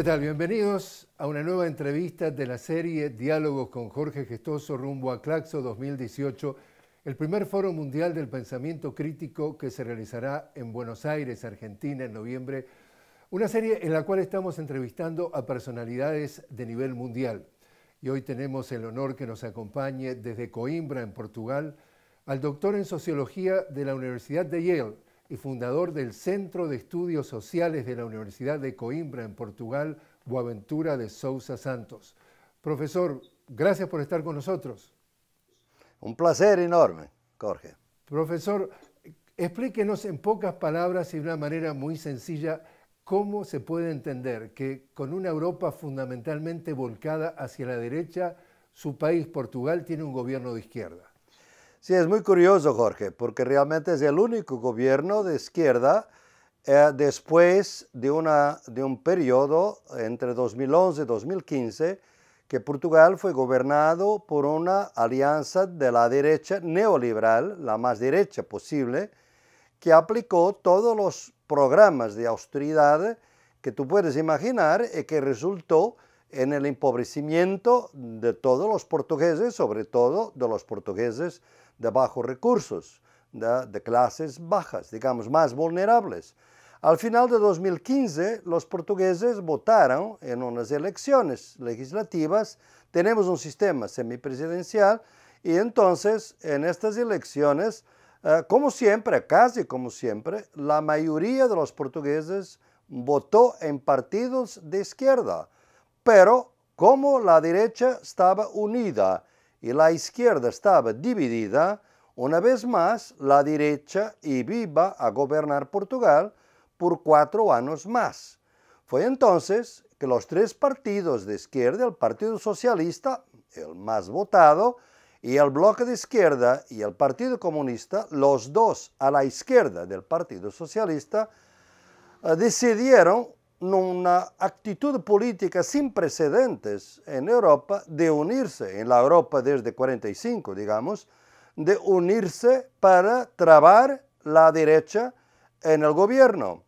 ¿Qué tal? Bienvenidos a una nueva entrevista de la serie Diálogos con Jorge Gestoso rumbo a Claxo 2018, el primer foro mundial del pensamiento crítico que se realizará en Buenos Aires, Argentina, en noviembre. Una serie en la cual estamos entrevistando a personalidades de nivel mundial. Y hoy tenemos el honor que nos acompañe desde Coimbra, en Portugal, al doctor en sociología de la Universidad de Yale, y fundador del Centro de Estudios Sociales de la Universidad de Coimbra en Portugal, Boaventura de Sousa Santos. Profesor, gracias por estar con nosotros. Un placer enorme, Jorge. Profesor, explíquenos en pocas palabras y de una manera muy sencilla cómo se puede entender que con una Europa fundamentalmente volcada hacia la derecha, su país, Portugal, tiene un gobierno de izquierda. Sí, es muy curioso, Jorge, porque realmente es el único gobierno de izquierda eh, después de, una, de un periodo entre 2011 y 2015 que Portugal fue gobernado por una alianza de la derecha neoliberal, la más derecha posible, que aplicó todos los programas de austeridad que tú puedes imaginar y que resultó en el empobrecimiento de todos los portugueses, sobre todo de los portugueses de bajos recursos, de, clases bajas, digamos, más vulnerables. Al final de 2015, los portugueses votaron en unas elecciones legislativas. Tenemos un sistema semipresidencial y entonces en estas elecciones, eh, como siempre, casi como siempre, la mayoría de los portugueses votó en partidos de izquierda, pero como la derecha estaba unida y la izquierda estaba dividida, una vez más la derecha iba a gobernar Portugal por cuatro años más. Fue entonces que los tres partidos de izquierda, el Partido Socialista, el más votado, y el Bloque de Izquierda y el Partido Comunista, los dos a la izquierda del Partido Socialista, eh, decidieron una actitud política sin precedentes en Europa de unirse, en la Europa desde 45, digamos, de unirse para trabar la derecha en el gobierno.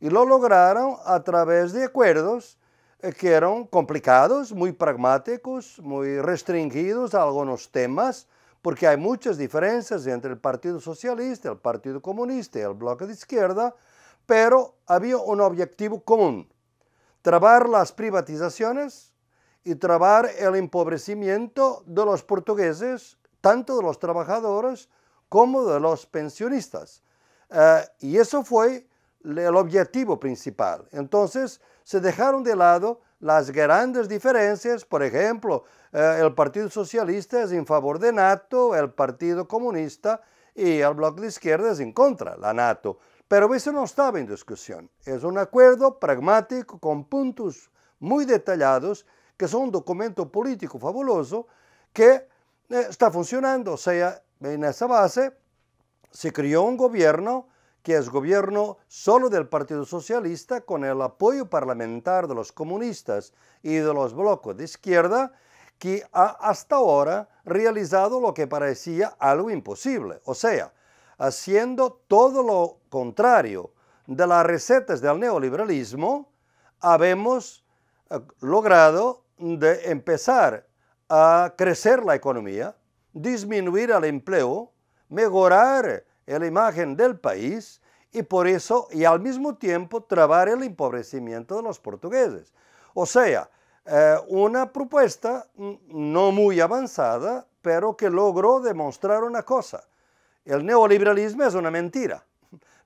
Y lo lograron a través de acuerdos eh, que eran complicados, muy pragmáticos, muy restringidos a algunos temas, porque hay muchas diferencias entre el Partido Socialista, el Partido Comunista y el Bloque de Izquierda, pero había un objetivo común, trabar las privatizaciones y trabar el empobrecimiento de los portugueses, tanto de los trabajadores como de los pensionistas. Eh, y eso fue el objetivo principal. Entonces se dejaron de lado las grandes diferencias, por ejemplo, eh, el Partido Socialista es en favor de NATO, el Partido Comunista y el Bloque de Izquierda es en contra la NATO. Pero eso no estaba en discusión. Es un acuerdo pragmático con puntos muy detallados, que son un documento político fabuloso que eh, está funcionando. O sea, en esa base se creó un gobierno que es gobierno solo del Partido Socialista con el apoyo parlamentar de los comunistas y de los bloques de izquierda que ha hasta ahora realizado lo que parecía algo imposible. O sea, haciendo todo lo contrario de las recetas del neoliberalismo, habemos eh, logrado de empezar a crecer la economía, disminuir el empleo, mejorar la imagen del país y por eso y al mismo tiempo trabar el empobrecimiento de los portugueses. O sea, eh, una propuesta mm, no muy avanzada, pero que logró demostrar una cosa, el neoliberalismo es una mentira.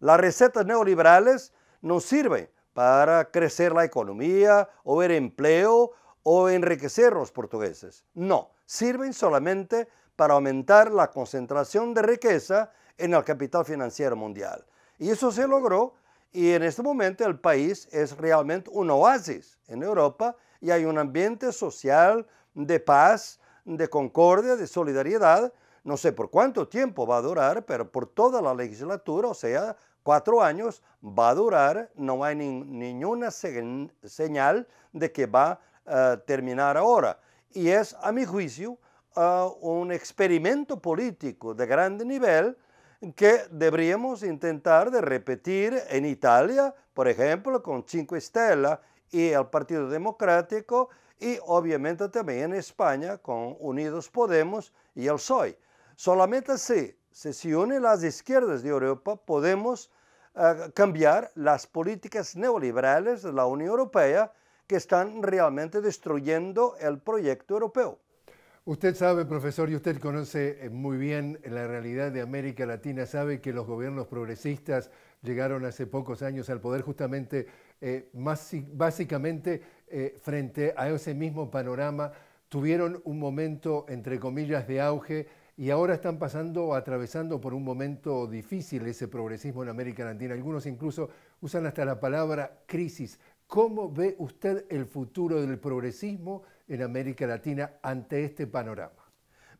Las recetas neoliberales no sirven para crecer la economía o ver empleo o enriquecer los portugueses. No, sirven solamente para aumentar la concentración de riqueza en el capital financiero mundial. Y eso se logró y en este momento el país es realmente un oasis en Europa y hay un ambiente social de paz, de concordia, de solidaridad no sé por cuánto tiempo va a durar, pero por toda la legislatura, o sea, cuatro años, va a durar. No hay ninguna señal de que va a eh, terminar ahora. Y es, a mi juicio, eh, un experimento político de gran nivel que deberíamos intentar de repetir en Italia, por ejemplo, con Cinque Stelle y el Partido Democrático y obviamente también en España con Unidos Podemos y el PSOE. Solamente si se unen las izquierdas de Europa, podemos eh, cambiar las políticas neoliberales de la Unión Europea que están realmente destruyendo el proyecto europeo. Usted sabe, profesor, y usted conoce eh, muy bien la realidad de América Latina, sabe que los gobiernos progresistas llegaron hace pocos años al poder justamente, eh, más, básicamente, frente a ese mismo panorama, tuvieron un momento, entre comillas, de auge y ahora están pasando, atravesando por un momento difícil ese progresismo en América Latina. Algunos incluso usan hasta la palabra crisis. ¿Cómo ve usted el futuro del progresismo en América Latina ante este panorama?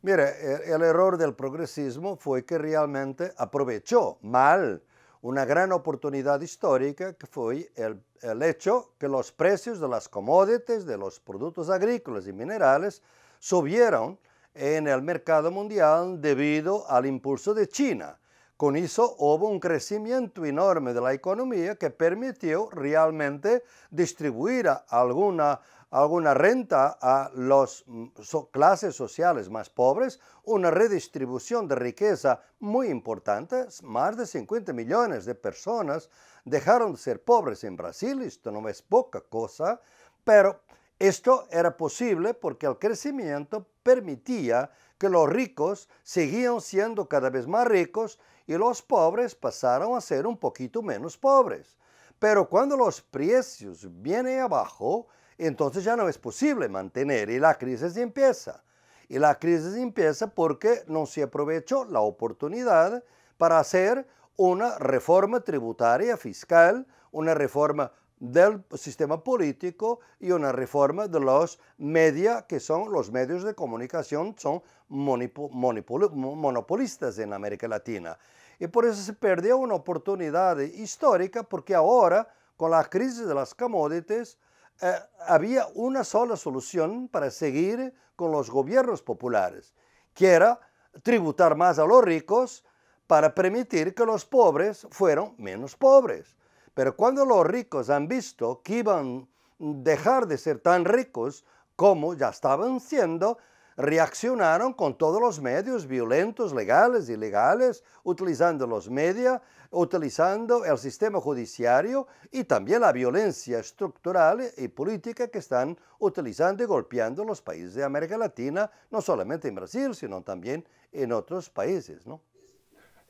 Mire, el, error del progresismo fue que realmente aprovechó mal una gran oportunidad histórica que fue el, el, hecho que los precios de las commodities, de los productos agrícolas y minerales subieron en el mercado mundial debido al impulso de China. Con eso hubo un crecimiento enorme de la economía que permitió realmente distribuir alguna, alguna renta a las mm, clases sociales más pobres, una redistribución de riqueza muy importante. Más de 50 millones de personas dejaron de ser pobres en Brasil, esto no es poca cosa, pero esto era posible porque el crecimiento permitía que los ricos seguían siendo cada vez más ricos y los pobres pasaron a ser un poquito menos pobres. Pero cuando los precios vienen abajo, entonces ya no es posible mantener y la crisis empieza. Y la crisis empieza porque no se aprovechó la oportunidad para hacer una reforma tributaria fiscal, una reforma del sistema político y una reforma de los medios, que son los medios de comunicación, son monopolistas en América Latina. Y por eso se perdió una oportunidad histórica, porque ahora, con la crisis de las commodities, eh, había una sola solución para seguir con los gobiernos populares, que era tributar más a los ricos para permitir que los pobres fueran menos pobres. Pero cuando los ricos han visto que iban dejar de ser tan ricos como ya estaban siendo, reaccionaron con todos los medios violentos, legales, ilegales, utilizando los medios, utilizando el sistema judiciario y también la violencia estructural y política que están utilizando y golpeando los países de América Latina, no solamente en Brasil, sino también en otros países. ¿no?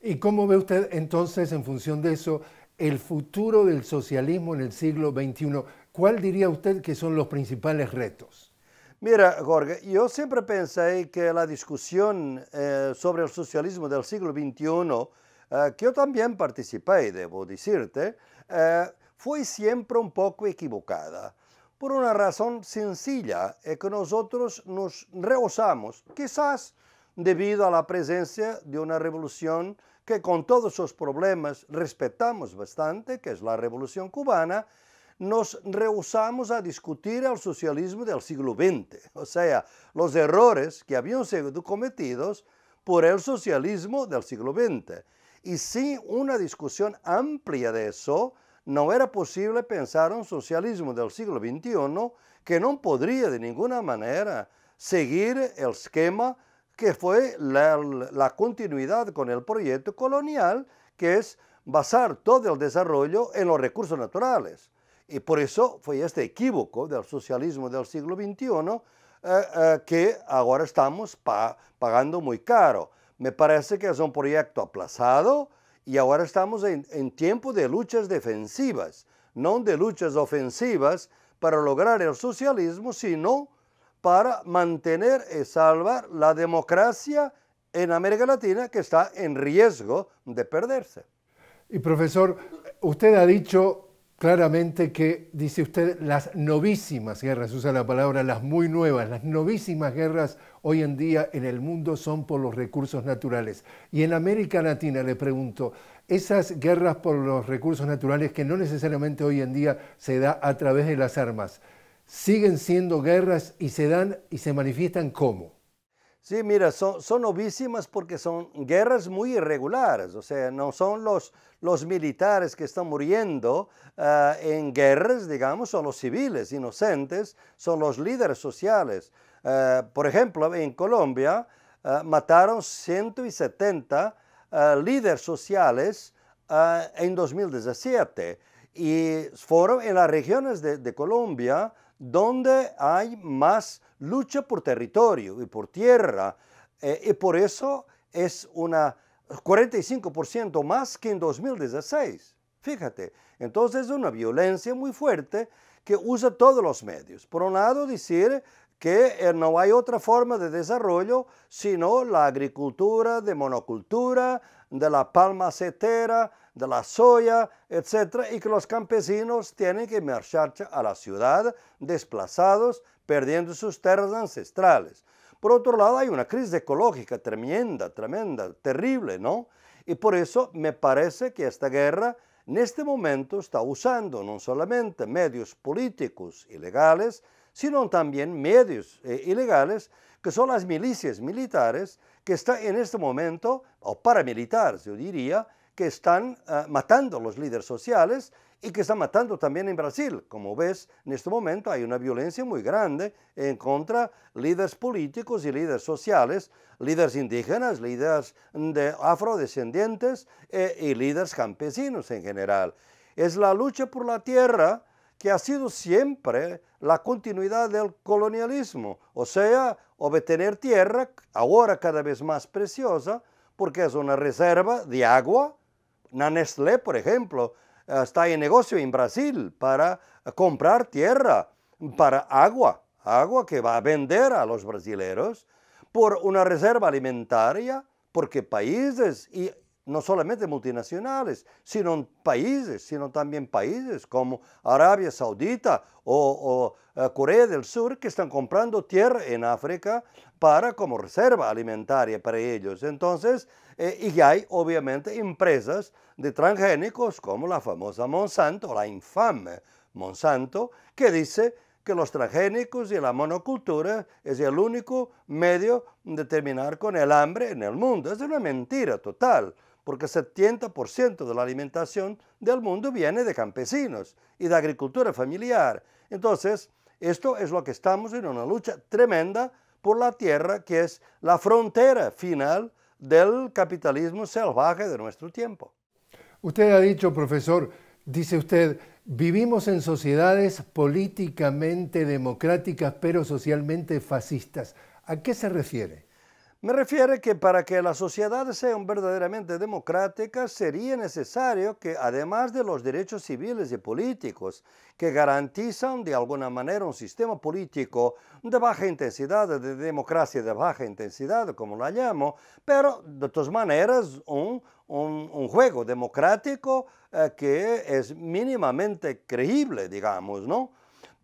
¿Y cómo ve usted entonces, en función de eso, el futuro del socialismo en el siglo XXI. ¿Cuál diría usted que son los principales retos? Mira, Jorge, yo siempre pensé que la discusión eh, sobre el socialismo del siglo XXI, eh, que yo también participé, debo decirte, eh, fue siempre un poco equivocada. Por una razón sencilla, es que nosotros nos rehusamos, quizás debido a la presencia de una revolución que con todos sus problemas respetamos bastante, que es la Revolución Cubana, nos rehusamos a discutir el socialismo del siglo XX, o sea, los errores que habían sido cometidos por el socialismo del siglo XX. Y sin una discusión amplia de eso, no era posible pensar un socialismo del siglo XXI que no podría de ninguna manera seguir el esquema que fue la, continuidad con el proyecto colonial, que es basar todo el desarrollo en los recursos naturales. Y por eso fue este equívoco del socialismo del siglo XXI eh, eh, que ahora estamos pagando muy caro. Me parece que es un proyecto aplazado y ahora estamos en, en, tiempo de luchas defensivas, no de luchas ofensivas para lograr el socialismo, sino para mantener y salvar la democracia en América Latina que está en riesgo de perderse. Y profesor, usted ha dicho claramente que, dice usted, las novísimas guerras, usa la palabra las muy nuevas, las novísimas guerras hoy en día en el mundo son por los recursos naturales. Y en América Latina, le pregunto, esas guerras por los recursos naturales que no necesariamente hoy en día se da a través de las armas, siguen siendo guerras y se dan y se manifiestan ¿cómo? Sí, mira, son, son porque son guerras muy irregulares, o sea, no son los, militares que están muriendo ah, en guerras, digamos, son los civiles inocentes, son los líderes sociales. Ah, por ejemplo, en Colombia ah, mataron 170 líderes sociales en 2017 y fueron en las regiones de Colombia donde hay más lucha por territorio y por tierra, eh, y por eso es un 45% más que en 2016. Fíjate, entonces es una violencia muy fuerte que usa todos los medios. Por un lado, decir que eh, no hay otra forma de desarrollo sino la agricultura de monocultura, de la palma acetera, de la soya, etcétera, Y que los campesinos tienen que marchar a la ciudad desplazados, perdiendo sus tierras ancestrales. Por otro lado, hay una crisis ecológica tremenda, tremenda, terrible, ¿no? Y por eso me parece que esta guerra en este momento está usando no solamente medios políticos ilegales, sino también medios eh, ilegales que son las milicias militares que están en este momento, o paramilitares yo diría, que están ah, matando a los líderes sociales y que están matando también en Brasil. Como ves, en este momento hay una violencia muy grande en contra líderes políticos y líderes sociales, líderes indígenas, líderes de afrodescendientes eh, y líderes campesinos en general. Es la lucha por la tierra que ha sido siempre la continuidad del colonialismo, o sea, obtener tierra, ahora cada vez más preciosa, porque es una reserva de agua, Nestlé, por ejemplo, eh, está en negocio en Brasil para comprar tierra, para agua, agua que va a vender a los brasileños por una reserva alimentaria, porque países y no solamente multinacionales, sino países, sino también países como Arabia Saudita o, eh, Corea del Sur que están comprando tierra en África para como reserva alimentaria para ellos. Entonces, eh, y hay obviamente empresas de transgénicos como la famosa Monsanto, la infame Monsanto, que dice que los transgénicos y la monocultura es el único medio de terminar con el hambre en el mundo. Es una mentira total porque el 70% de la alimentación del mundo viene de campesinos y de agricultura familiar. Entonces, esto es lo que estamos en una lucha tremenda por la tierra, que es la frontera final del capitalismo salvaje de nuestro tiempo. Usted ha dicho, profesor, dice usted, vivimos en sociedades políticamente democráticas, pero socialmente fascistas. ¿A qué se refiere? Me refiere que para que las sociedades sean verdaderamente democráticas sería necesario que, además de los derechos civiles y políticos que garantizan de alguna manera un sistema político de baja intensidad, de democracia de baja intensidad, como la llamo, pero de todas maneras un, juego democrático eh, que es mínimamente creíble, digamos, ¿no?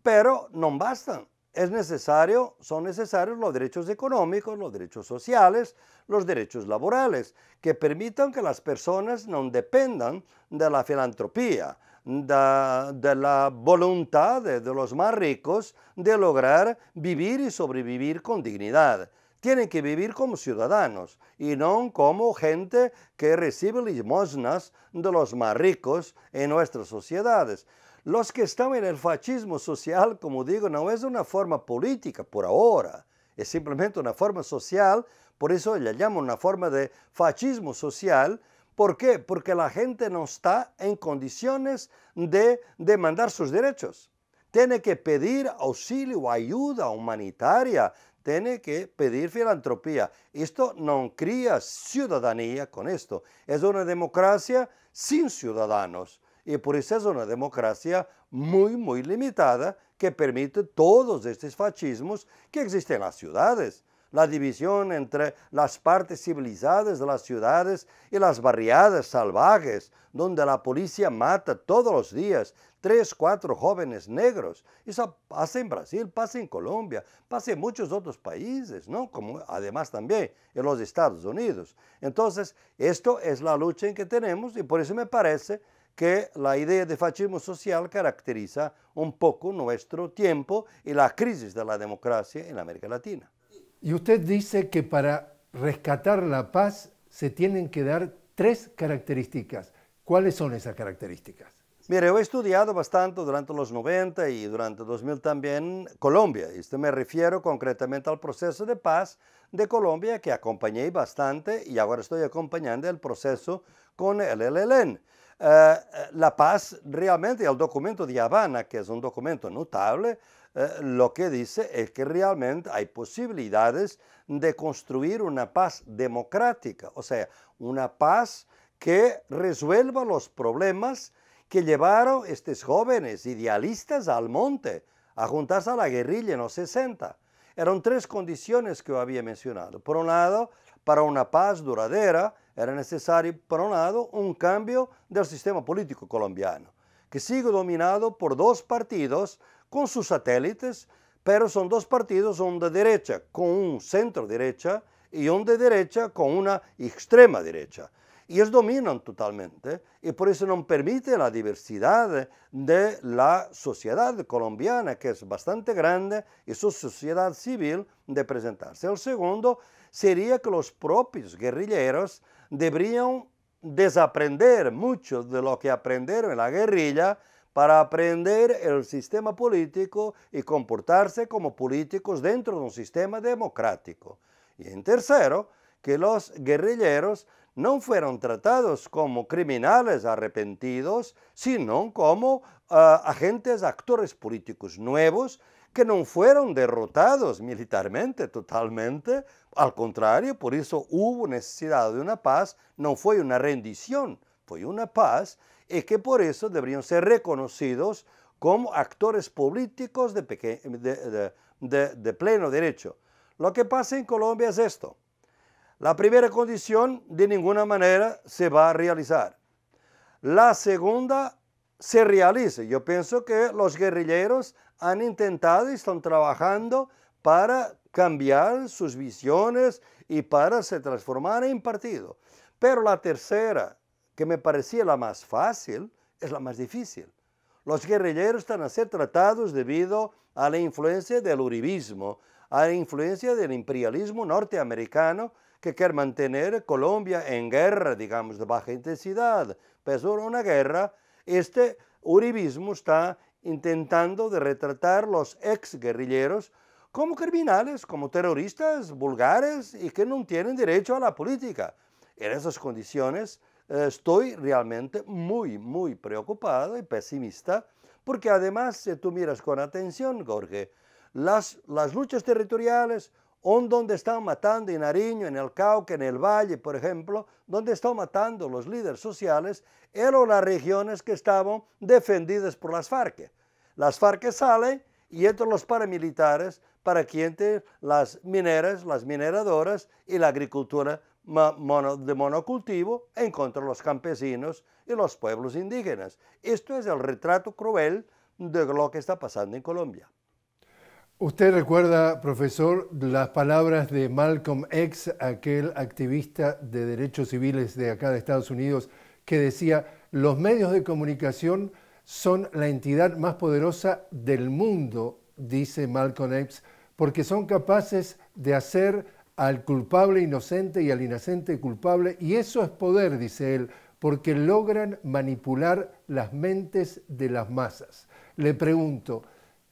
Pero no bastan necesario, son necesarios los derechos económicos, los derechos sociales, los derechos laborales, que permitan que las personas no dependan de la filantropía, de, la voluntad de los más ricos de lograr vivir y sobrevivir con dignidad. Tienen que vivir como ciudadanos y no como gente que recibe limosnas de los más ricos en nuestras sociedades. Los que están en el fascismo social, como digo, no es una forma política por ahora, es simplemente una forma social, por eso le llamo una forma de fascismo social. ¿Por qué? Porque la gente no está en condiciones de demandar sus derechos. Tiene que pedir auxilio, ayuda humanitaria, tiene que pedir filantropía. Esto no cría ciudadanía con esto. Es una democracia sin ciudadanos y por eso es una democracia muy, muy limitada que permite todos estos fascismos que existen en las ciudades. La división entre las partes civilizadas de las ciudades y las barriadas salvajes, donde la policía mata todos los días tres, cuatro jóvenes negros. Eso pasa en Brasil, pasa en Colombia, pasa en muchos otros países, ¿no? Como además también en los Estados Unidos. Entonces, esto es la lucha en que tenemos y por eso me parece que la idea de fascismo social caracteriza un poco nuestro tiempo y la crisis de la democracia en América Latina. Y usted dice que para rescatar la paz se tienen que dar tres características. ¿Cuáles son esas características? Mire, he estudiado bastante durante los 90 y durante 2000 también Colombia. Y Esto me refiero concretamente al proceso de paz de Colombia que acompañé bastante y ahora estoy acompañando el proceso con el LLN. Eh, eh, la paz realmente, el documento de Habana, que es un documento notable, eh, lo que dice es que realmente hay posibilidades de construir una paz democrática, o sea, una paz que resuelva los problemas que llevaron estos jóvenes idealistas al monte, a juntarse a la guerrilla en los 60. Eran tres condiciones que había mencionado. Por un lado, para una paz duradera era necesario, por un lado, un cambio del sistema político colombiano, que sigue dominado por dos partidos con sus satélites, pero son dos partidos, un de derecha con un centro derecha y un de derecha con una extrema derecha. Y ellos dominan totalmente y por eso no permite la diversidad de la sociedad colombiana, que es bastante grande, y su sociedad civil, de presentarse. El segundo sería que los propios guerrilleros deberían desaprender mucho de lo que aprendieron en la guerrilla para aprender el sistema político y comportarse como políticos dentro de un sistema democrático. Y en tercero, que los guerrilleros no fueron tratados como criminales arrepentidos, sino como ah, agentes, actores políticos nuevos que no fueron derrotados militarmente totalmente, al contrario, por eso hubo necesidad de una paz, no fue una rendición, fue una paz, y que por eso deberían ser reconocidos como actores políticos de, pleno derecho. Lo que pasa en Colombia es esto. La primera condición de ninguna manera se va a realizar. La segunda se realice. Yo pienso que los guerrilleros han intentado y están trabajando para cambiar sus visiones y para se transformar en partido. Pero la tercera, que me parecía la más fácil, es la más difícil. Los guerrilleros están a ser tratados debido a la influencia del uribismo, a la influencia del imperialismo norteamericano que quiere mantener Colombia en guerra, digamos, de baja intensidad. Pero una guerra, este uribismo está intentando de retratar los ex guerrilleros como criminales, como terroristas vulgares y que no tienen derecho a la política. En esas condiciones eh, estoy realmente muy, muy preocupado y pesimista, porque además, si tú miras con atención, Jorge, las, las luchas territoriales, donde están matando en Nariño, en el Cauca, en el Valle, por ejemplo, donde están matando los líderes sociales, eran las regiones que estaban defendidas por las FARC. Las FARC salen y entran los paramilitares para que entre las mineras, las mineradoras y la agricultura de monocultivo en contra de los campesinos y los pueblos indígenas. Esto es el retrato cruel de lo que está pasando en Colombia. Usted recuerda, profesor, las palabras de Malcolm X, aquel activista de derechos civiles de acá de Estados Unidos, que decía, los medios de comunicación son la entidad más poderosa del mundo, dice Malcolm X, porque son capaces de hacer al culpable inocente y al inocente culpable, y eso es poder, dice él, porque logran manipular las mentes de las masas. Le pregunto,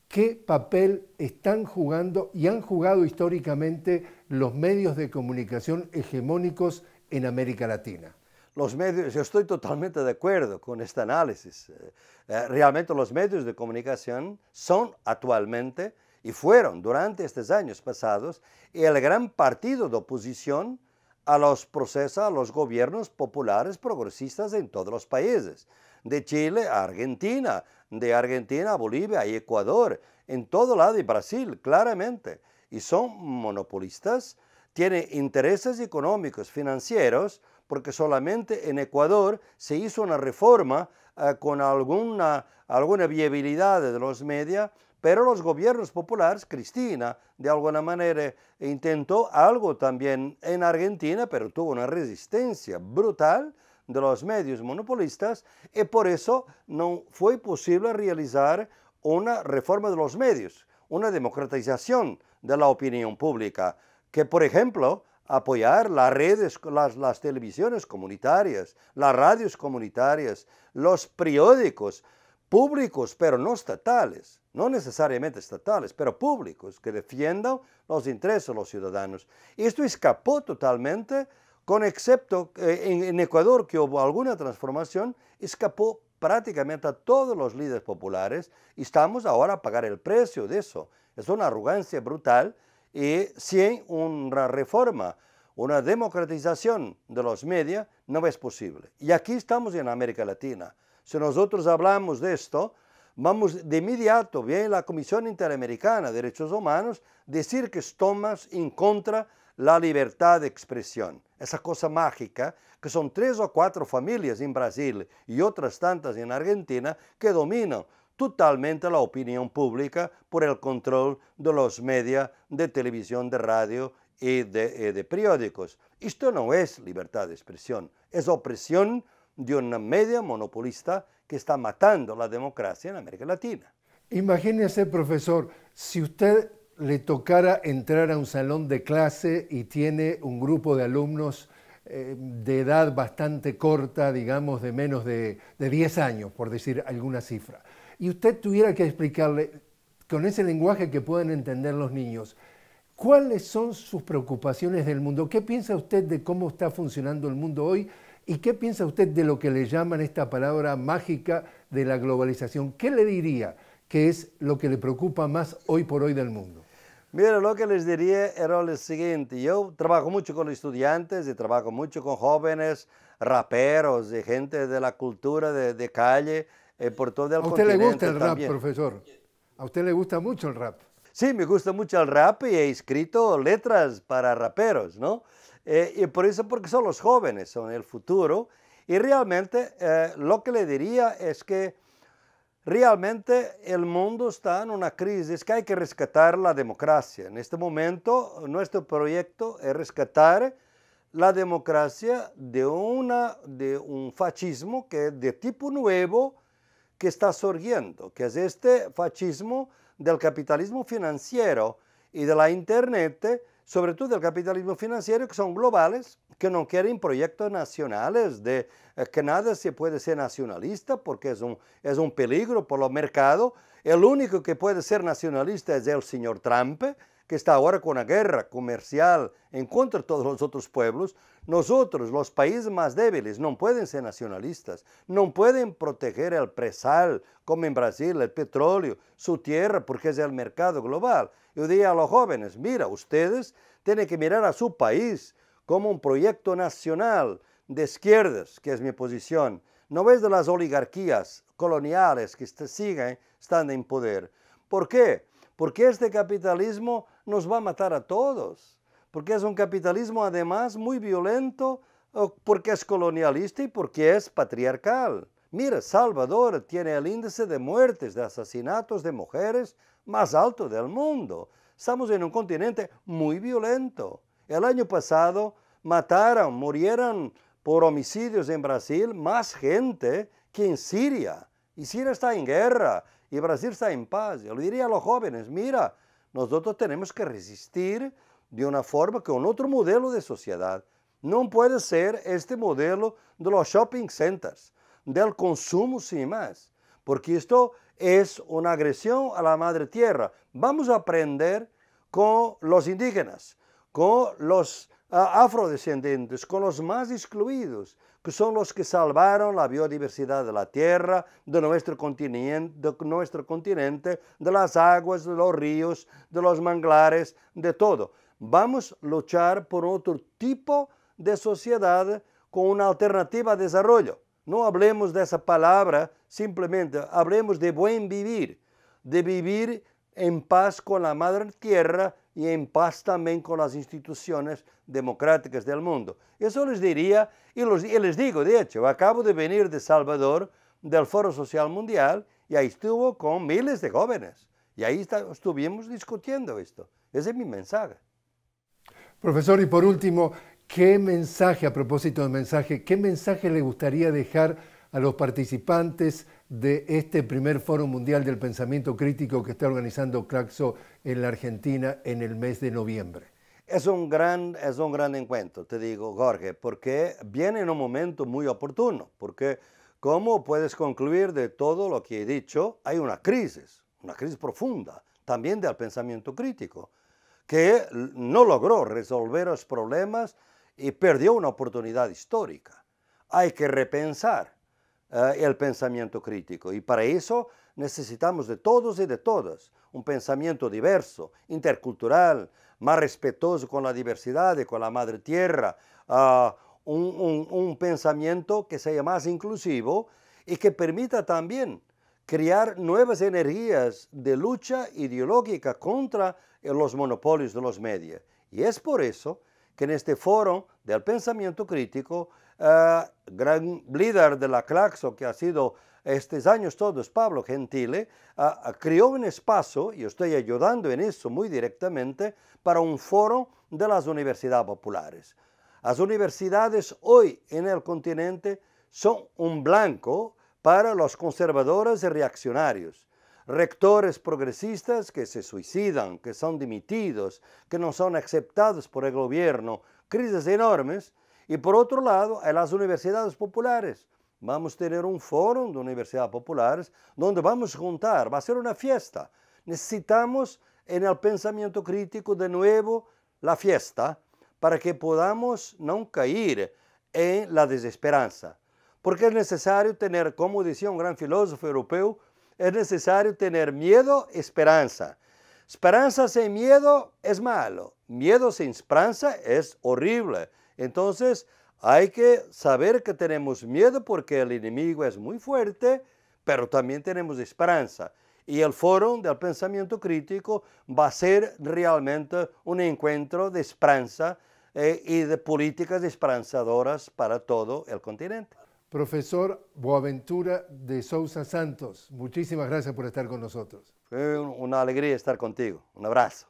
qué papel están jugando y han jugado históricamente los medios de comunicación hegemónicos en América Latina. Los medios, yo estoy totalmente de acuerdo con este análisis. Eh, eh, realmente los medios de comunicación son actualmente y fueron durante estos años pasados el gran partido de oposición a los procesos, a los gobiernos populares progresistas en todos los países de Chile a Argentina, de Argentina a Bolivia y Ecuador, en todo lado y Brasil, claramente. Y son monopolistas, tienen intereses económicos, financieros, porque solamente en Ecuador se hizo una reforma eh, con alguna, alguna viabilidad de los medios, pero los gobiernos populares, Cristina, de alguna manera intentó algo también en Argentina, pero tuvo una resistencia brutal de los medios monopolistas y por eso no fue posible realizar una reforma de los medios, una democratización de la opinión pública, que por ejemplo apoyar las redes, las, televisiones comunitarias, las radios comunitarias, los periódicos públicos, pero no estatales, no necesariamente estatales, pero públicos, que defiendan los intereses de los ciudadanos. Esto escapó totalmente con excepto eh, en, Ecuador que hubo alguna transformación, escapó prácticamente a todos los líderes populares y estamos ahora a pagar el precio de eso. Es una arrogancia brutal y sin una reforma, una democratización de los medios no es posible. Y aquí estamos en América Latina. Si nosotros hablamos de esto, vamos de inmediato, viene la Comisión Interamericana de Derechos Humanos, decir que estamos en contra la libertad de expresión, esa cosa mágica que son tres o cuatro familias en Brasil y otras tantas en Argentina que dominan totalmente la opinión pública por el control de los medios de televisión, de radio y eh, de, periódicos. Esto no es libertad de expresión, es opresión de una media monopolista que está matando la democracia en América Latina. Imagínese, profesor, si usted le tocara entrar a un salón de clase y tiene un grupo de alumnos eh, de edad bastante corta, digamos de menos de, de 10 años, por decir alguna cifra, y usted tuviera que explicarle con ese lenguaje que pueden entender los niños, ¿cuáles son sus preocupaciones del mundo? ¿Qué piensa usted de cómo está funcionando el mundo hoy? ¿Y qué piensa usted de lo que le llaman esta palabra mágica de la globalización? ¿Qué le diría que es lo que le preocupa más hoy por hoy del mundo? Mira, lo que les diría era lo siguiente. Yo trabajo mucho con estudiantes y trabajo mucho con jóvenes, raperos de gente de la cultura de, calle eh, por todo el continente. ¿A usted le gusta el rap, profesor? ¿A usted le gusta mucho el rap? Sí, me gusta mucho el rap y he escrito letras para raperos, ¿no? Eh, y por eso, porque son los jóvenes, son el futuro. Y realmente eh, lo que le diría es que Realmente el mundo está en una crisis que hay que rescatar la democracia. En este momento nuestro proyecto es rescatar la democracia de, una, de un fascismo que de tipo nuevo que está surgiendo, que es este fascismo del capitalismo financiero y de la Internet, sobre todo del capitalismo financiero, que son globales, que no quieren proyectos nacionales, de eh, que nada se puede ser nacionalista porque es un, es un peligro por los mercado. El único que puede ser nacionalista es el señor Trump, que está ahora con la guerra comercial en contra de todos los otros pueblos, nosotros, los países más débiles, no pueden ser nacionalistas, no pueden proteger el presal, como en Brasil, el petróleo, su tierra, porque es el mercado global. Yo diría a los jóvenes, mira, ustedes tienen que mirar a su país, como un proyecto nacional de izquierdas, que es mi posición, no ves de las oligarquías coloniales que siguen estando en poder. ¿Por qué? Porque este capitalismo nos va a matar a todos, porque es un capitalismo además muy violento, porque es colonialista y porque es patriarcal. Mira, Salvador tiene el índice de muertes, de asesinatos de mujeres más alto del mundo. Estamos en un continente muy violento. El año pasado mataron, murieron por homicidios en Brasil más gente que en Siria. Y Siria está en guerra y Brasil está en paz. Yo le diría a los jóvenes, mira, nosotros tenemos que resistir de una forma que un otro modelo de sociedad. No puede ser este modelo de los shopping centers, del consumo sin más, porque esto es una agresión a la madre tierra. Vamos a aprender con los indígenas, con los afrodescendientes, con los más excluidos, que son los que salvaron la biodiversidad de la tierra, de nuestro continente, de, las aguas, de los ríos, de los manglares, de todo. Vamos a luchar por otro tipo de sociedad con una alternativa a desarrollo. No hablemos de esa palabra simplemente, hablemos de buen vivir, de vivir en paz con la madre tierra y en paz también con las instituciones democráticas del mundo. Eso les diría, y, les digo, de hecho, acabo de venir de Salvador, del Foro Social Mundial, y ahí estuvo con miles de jóvenes. Y ahí estuvimos discutiendo esto. Ese es mi mensaje. Profesor, y por último, ¿qué mensaje, a propósito del mensaje, qué mensaje le gustaría dejar a los participantes, de este primer Foro Mundial del Pensamiento Crítico que está organizando Claxo en la Argentina en el mes de noviembre. Es un gran, es un gran encuentro, te digo, Jorge, porque viene en un momento muy oportuno, porque como puedes concluir de todo lo que he dicho, hay una crisis, una crisis profunda, también del pensamiento crítico, que no logró resolver los problemas y perdió una oportunidad histórica. Hay que repensar eh, el pensamiento crítico. Y para eso necesitamos de todos y de todas un pensamiento diverso, intercultural, más respetuoso con la diversidad y con la madre tierra, eh, un, un, pensamiento que sea más inclusivo y que permita también crear nuevas energías de lucha ideológica contra los monopolios de los medios. Y es por eso que en este foro del pensamiento crítico eh, gran líder de la Claxo que ha sido estos años todos Pablo Gentile, ha eh, creó un espacio, y estoy ayudando en eso muy directamente, para un foro de las universidades populares. Las universidades hoy en el continente son un blanco para los conservadores y reaccionarios rectores progresistas que se suicidan, que son dimitidos, que no son aceptados por el gobierno, crisis enormes y por otro lado, en las universidades populares. Vamos a tener un foro de universidades populares donde vamos a juntar, va a ser una fiesta. Necesitamos en el pensamiento crítico de nuevo la fiesta para que podamos no caer en la desesperanza. Porque es necesario tener, como decía un gran filósofo europeo, es necesario tener miedo, esperanza. Esperanza sin miedo es malo, miedo sin esperanza es horrible. Entonces, hay que saber que tenemos miedo porque el enemigo es muy fuerte, pero también tenemos esperanza. Y el foro del pensamiento crítico va a ser realmente un encuentro de esperanza eh, y de políticas esperanzadoras para todo el continente. Profesor Boaventura de Sousa Santos, muchísimas gracias por estar con nosotros. Fue una alegría estar contigo. Un abrazo.